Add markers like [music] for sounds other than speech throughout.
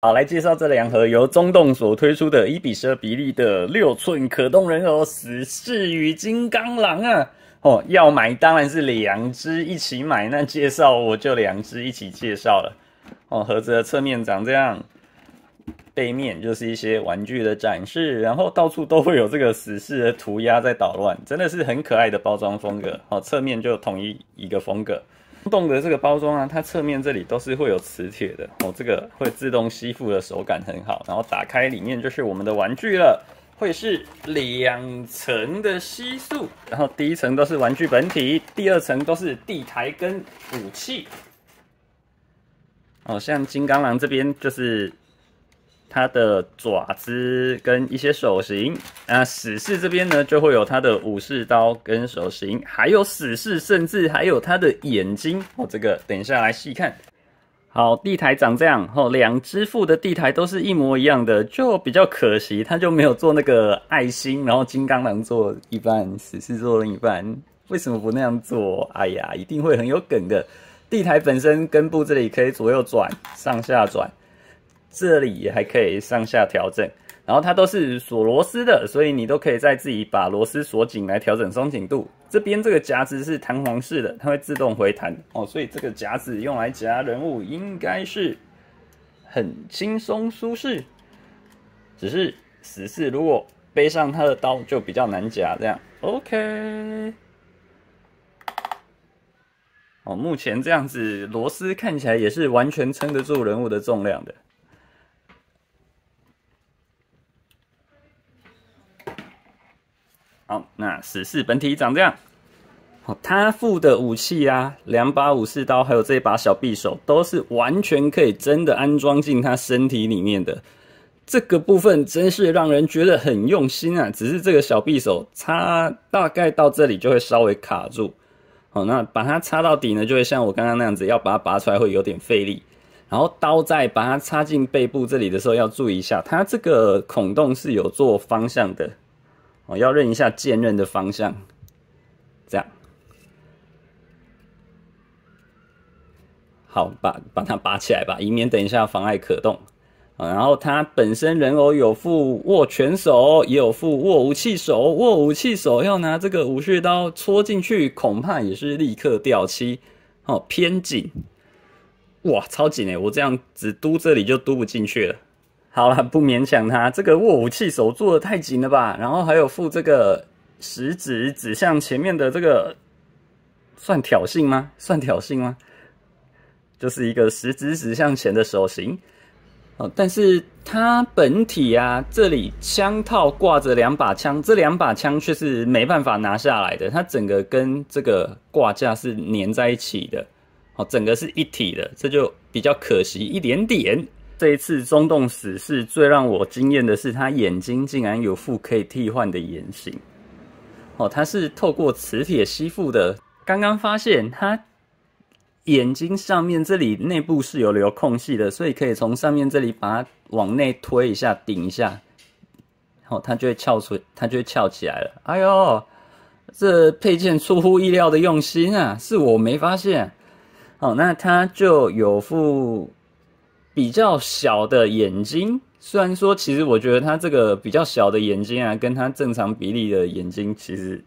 好，来介绍这两盒由中动所推出的1比12比例的六寸可动人偶死侍与金刚狼啊！哦，要买当然是两只一起买，那介绍我就两只一起介绍了。哦，盒子的侧面长这样，背面就是一些玩具的展示，然后到处都会有这个死侍的涂鸦在捣乱，真的是很可爱的包装风格。哦，侧面就统一一个风格。动的这个包装啊，它侧面这里都是会有磁铁的哦，这个会自动吸附的手感很好。然后打开里面就是我们的玩具了，会是两层的吸塑，然后第一层都是玩具本体，第二层都是地台跟武器。哦，像金刚狼这边就是。他的爪子跟一些手型，啊，死士这边呢就会有他的武士刀跟手型，还有死士甚至还有他的眼睛。哦，这个等一下来细看。好，地台长这样。哦，两只副的地台都是一模一样的，就比较可惜，他就没有做那个爱心。然后金刚狼做一半，死侍做另一半，为什么不那样做？哎呀，一定会很有梗的。地台本身根部这里可以左右转，上下转。这里还可以上下调整，然后它都是锁螺丝的，所以你都可以再自己把螺丝锁紧来调整松紧度。这边这个夹子是弹簧式的，它会自动回弹哦，所以这个夹子用来夹人物应该是很轻松舒适。只是十四如果背上他的刀就比较难夹，这样 OK。哦，目前这样子螺丝看起来也是完全撑得住人物的重量的。好，那死侍本体长这样。好，他附的武器啊，两把武士刀，还有这把小匕首，都是完全可以真的安装进他身体里面的。这个部分真是让人觉得很用心啊。只是这个小匕首，插大概到这里就会稍微卡住。好，那把它插到底呢，就会像我刚刚那样子，要把它拔出来会有点费力。然后刀在把它插进背部这里的时候，要注意一下，它这个孔洞是有做方向的。我要认一下剑刃的方向，这样。好，把把它拔起来吧，以免等一下妨碍可动。然后它本身人偶有副握拳手，也有副握武器手。握武器手要拿这个武士刀戳进去，恐怕也是立刻掉漆。哦，偏紧。哇，超紧哎！我这样子嘟这里就嘟不进去了。好了，不勉强他。这个握武器手做的太紧了吧？然后还有附这个食指指向前面的这个，算挑衅吗？算挑衅吗？就是一个食指指向前的手型。哦，但是它本体啊，这里枪套挂着两把枪，这两把枪却是没办法拿下来的。它整个跟这个挂架是粘在一起的，哦，整个是一体的，这就比较可惜一点点。这一次中洞史是最让我惊艳的是，他眼睛竟然有副可以替换的眼型，哦，它是透过磁铁吸附的。刚刚发现他眼睛上面这里内部是有留空隙的，所以可以从上面这里把它往内推一下，顶一下，然它就会翘出，它就会翘起来了。哎呦，这配件出乎意料的用心啊，是我没发现。好，那它就有副。比较小的眼睛，虽然说，其实我觉得他这个比较小的眼睛啊，跟他正常比例的眼睛，其实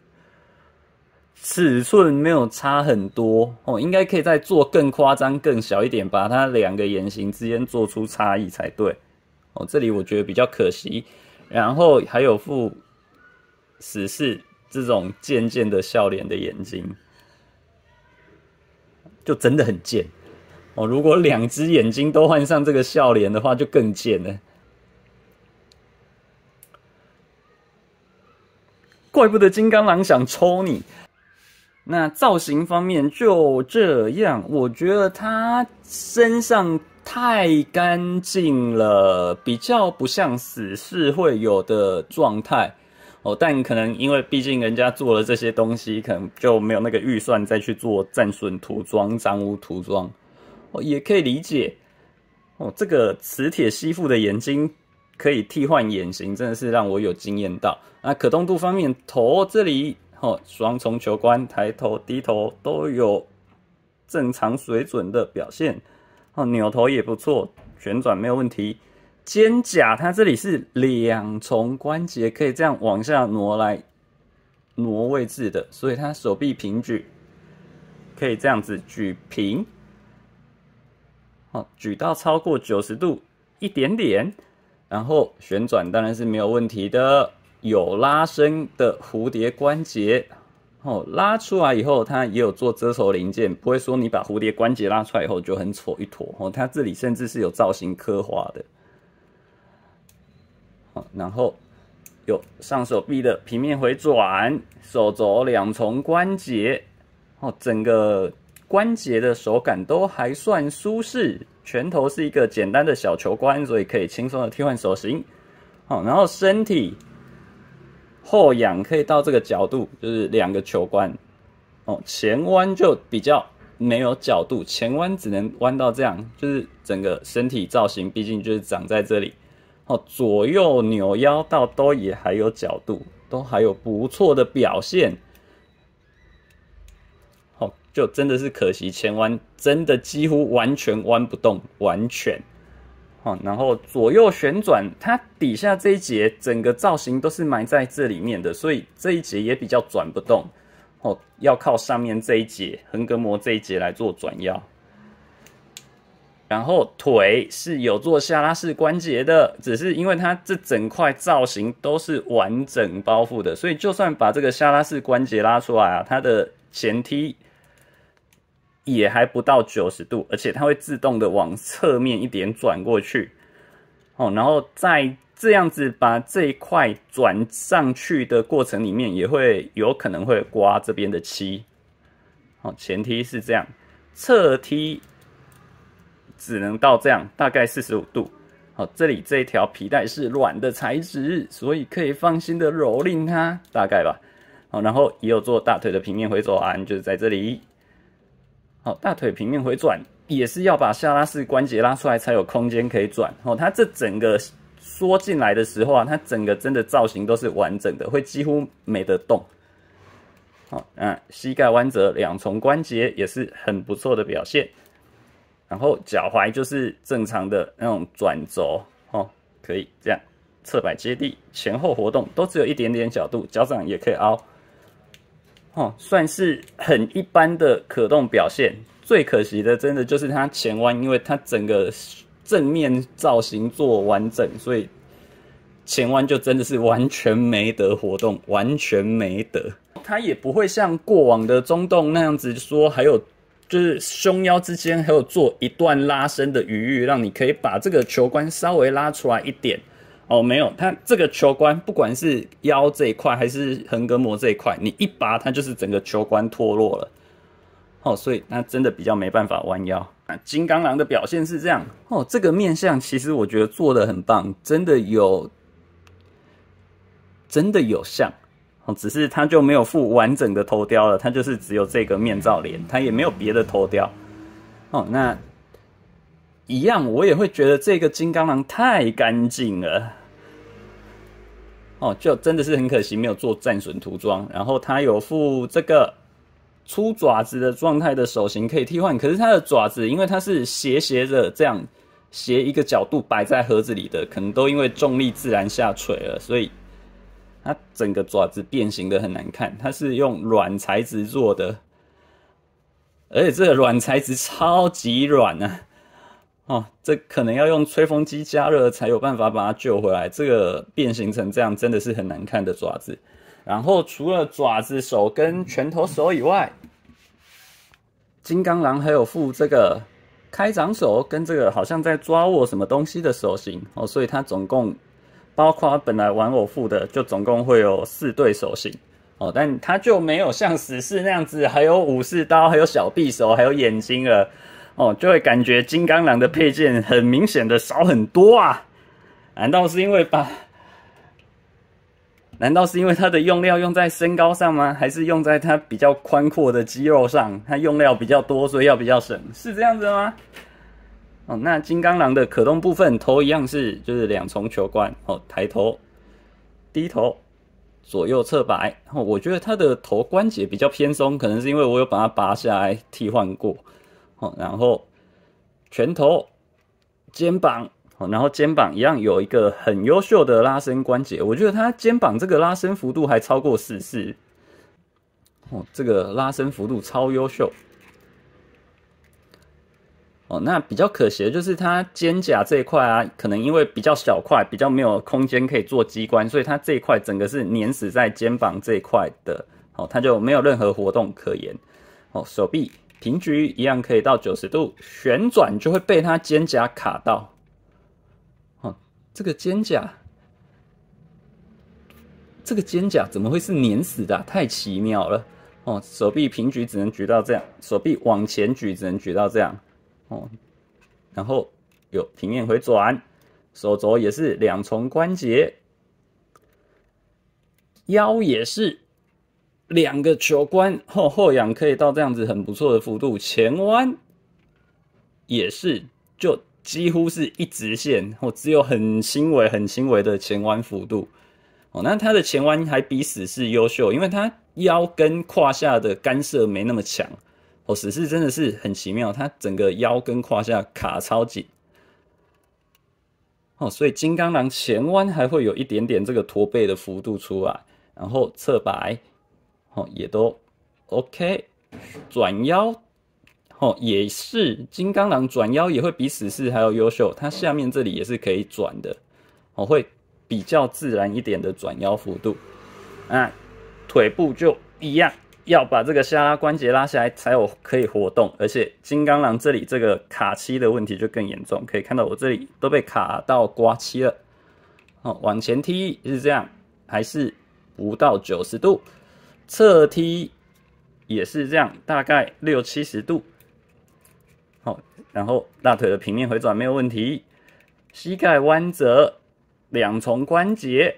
尺寸没有差很多哦，应该可以再做更夸张、更小一点，把它两个眼型之间做出差异才对哦。这里我觉得比较可惜。然后还有副死侍这种贱贱的笑脸的眼睛，就真的很贱。哦，如果两只眼睛都换上这个笑脸的话，就更贱了。怪不得金刚狼想抽你。那造型方面就这样，我觉得他身上太干净了，比较不像死侍会有的状态。哦，但可能因为毕竟人家做了这些东西，可能就没有那个预算再去做战损涂装、脏污涂装。也可以理解哦。这个磁铁吸附的眼睛可以替换眼型，真的是让我有惊艳到。那可动度方面，头这里哦，双重球关，抬头低头都有正常水准的表现。哦，扭头也不错，旋转没有问题。肩胛它这里是两重关节，可以这样往下挪来挪位置的，所以它手臂平举可以这样子举平。哦，举到超过九十度一点点，然后旋转当然是没有问题的。有拉伸的蝴蝶关节，哦，拉出来以后它也有做遮丑零件，不会说你把蝴蝶关节拉出来以后就很丑一坨。哦，它这里甚至是有造型刻画的。好，然后有上手臂的平面回转，手肘两重关节，哦，整个。关节的手感都还算舒适，拳头是一个简单的小球关，所以可以轻松的替换手型。哦，然后身体后仰可以到这个角度，就是两个球关。哦，前弯就比较没有角度，前弯只能弯到这样，就是整个身体造型，毕竟就是长在这里。哦，左右扭腰到都也还有角度，都还有不错的表现。就真的是可惜，前弯真的几乎完全弯不动，完全。哦，然后左右旋转，它底下这一节整个造型都是埋在这里面的，所以这一节也比较转不动。哦，要靠上面这一节横膈膜这一节来做转腰。然后腿是有做下拉式关节的，只是因为它这整块造型都是完整包覆的，所以就算把这个下拉式关节拉出来啊，它的前踢。也还不到九十度，而且它会自动的往侧面一点转过去，哦，然后再这样子把这一块转上去的过程里面，也会有可能会刮这边的漆，哦，前踢是这样，侧踢只能到这样，大概四十五度，好，这里这一条皮带是软的材质，所以可以放心的蹂躏它，大概吧，哦，然后也有做大腿的平面回走啊，就是在这里。好，大腿平面回转，也是要把下拉式关节拉出来才有空间可以转。哦，它这整个缩进来的时候啊，它整个真的造型都是完整的，会几乎没得动。好，那膝盖弯折，两重关节也是很不错的表现。然后脚踝就是正常的那种转轴，哦，可以这样侧摆接地，前后活动都只有一点点角度，脚掌也可以凹。哦，算是很一般的可动表现。最可惜的，真的就是它前弯，因为它整个正面造型做完整，所以前弯就真的是完全没得活动，完全没得。它也不会像过往的中动那样子说，还有就是胸腰之间还有做一段拉伸的余裕，让你可以把这个球关稍微拉出来一点。哦，没有，他这个球冠，不管是腰这一块，还是横膈膜这一块，你一拔，它就是整个球冠脱落了。哦，所以那真的比较没办法弯腰。那金刚狼的表现是这样。哦，这个面相其实我觉得做的很棒，真的有，真的有像。哦，只是他就没有附完整的头雕了，他就是只有这个面罩脸，他也没有别的头雕。哦，那一样，我也会觉得这个金刚狼太干净了。哦，就真的是很可惜，没有做战损涂装。然后它有副这个粗爪子的状态的手型可以替换，可是它的爪子，因为它是斜斜着这样斜一个角度摆在盒子里的，可能都因为重力自然下垂了，所以它整个爪子变形的很难看。它是用软材质做的，而且这个软材质超级软啊。哦，这可能要用吹风机加热才有办法把它救回来。这个变形成这样真的是很难看的爪子。然后除了爪子手跟拳头手以外，金刚狼还有附这个开掌手跟这个好像在抓握什么东西的手型哦。所以它总共包括本来玩偶附的，就总共会有四对手型哦。但它就没有像死侍那样子，还有武士刀，还有小匕首，还有眼睛了。哦，就会感觉金刚狼的配件很明显的少很多啊！难道是因为把？难道是因为它的用料用在身高上吗？还是用在它比较宽阔的肌肉上？它用料比较多，所以要比较省，是这样子吗？哦，那金刚狼的可动部分头一样是就是两重球冠，哦，抬头、低头、左右侧摆。哦，我觉得它的头关节比较偏松，可能是因为我有把它拔下来替换过。哦，然后拳头、肩膀，哦，然后肩膀一样有一个很优秀的拉伸关节，我觉得他肩膀这个拉伸幅度还超过四四，哦，这个拉伸幅度超优秀。哦，那比较可惜的就是它肩胛这一块啊，可能因为比较小块，比较没有空间可以做机关，所以它这一块整个是粘死在肩膀这一块的，哦，它就没有任何活动可言。哦，手臂。平举一样可以到九十度旋转，就会被它肩胛卡到。哦，这个肩胛，这个肩胛怎么会是碾死的？太奇妙了。哦，手臂平举只能举到这样，手臂往前举只能举到这样。哦，然后有平面回转，手肘也是两重关节，腰也是。两个球关 [laughs] 后后仰可以到这样子很不错的幅度，前弯也是，就几乎是一直线哦，只有很轻微、很轻微的前弯幅度哦。那它的前弯还比死侍优秀，因为它腰跟胯下的干涉没那么强哦。死侍真的是很奇妙，它整个腰跟胯下卡超紧哦，所以金刚狼前弯还会有一点点这个驼背的幅度出来，然后侧摆。哦，也都 OK，转腰，哦也是，金刚狼转腰也会比死侍还要优秀。它下面这里也是可以转的，哦，会比较自然一点的转腰幅度。啊，腿部就一样，要把这个下拉关节拉下来才有可以活动。而且金刚狼这里这个卡漆的问题就更严重，可以看到我这里都被卡到刮漆了。哦，往前踢是这样，还是不到九十度。侧踢也是这样，大概六七十度。好，然后大腿的平面回转没有问题，膝盖弯折两重关节，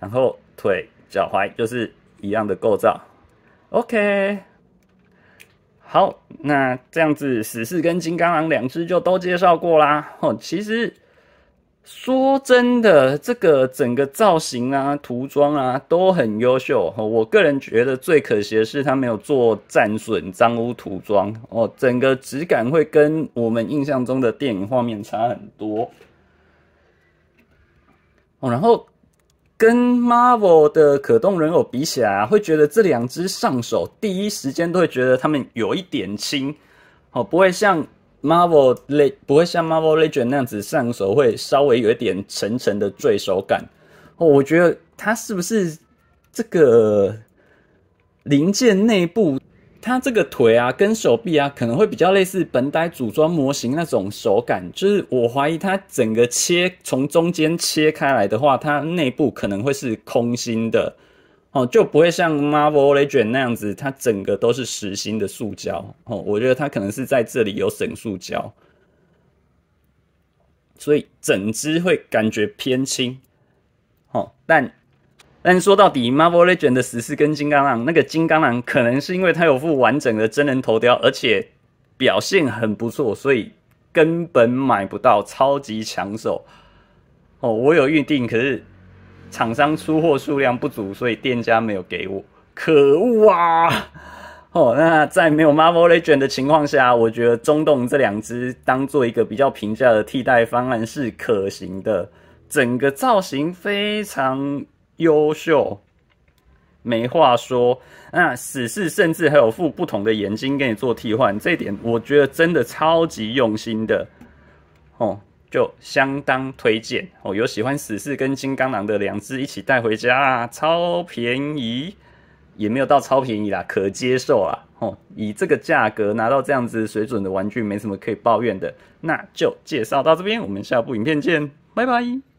然后腿脚踝就是一样的构造。OK，好，那这样子史氏跟金刚狼两只就都介绍过啦。哦，其实。说真的，这个整个造型啊、涂装啊都很优秀。我个人觉得最可惜的是，它没有做战损、脏污涂装哦，整个质感会跟我们印象中的电影画面差很多。哦，然后跟 Marvel 的可动人偶比起来啊，会觉得这两只上手第一时间都会觉得它们有一点轻，哦，不会像。Marvel 类不会像 Marvel l e g e n d 那样子上手会稍微有一点沉沉的坠手感。哦，我觉得它是不是这个零件内部，它这个腿啊跟手臂啊可能会比较类似本代组装模型那种手感，就是我怀疑它整个切从中间切开来的话，它内部可能会是空心的。哦，就不会像 Marvel Legends 那样子，它整个都是实心的塑胶。哦，我觉得它可能是在这里有省塑胶，所以整只会感觉偏轻。哦，但但说到底，Marvel Legends 的十四根金刚狼，那个金刚狼可能是因为它有副完整的真人头雕，而且表现很不错，所以根本买不到，超级抢手。哦，我有预定，可是。厂商出货数量不足，所以店家没有给我，可恶啊！[laughs] 哦，那在没有 Marvel Legends 的情况下，我觉得中动这两只当做一个比较平价的替代方案是可行的。整个造型非常优秀，没话说。那死侍甚至还有附不同的眼睛给你做替换，这一点我觉得真的超级用心的，哦。就相当推荐哦，有喜欢死侍跟金刚狼的，两只一起带回家啊，超便宜，也没有到超便宜啦，可接受啊，哦，以这个价格拿到这样子水准的玩具，没什么可以抱怨的，那就介绍到这边，我们下部影片见，拜拜。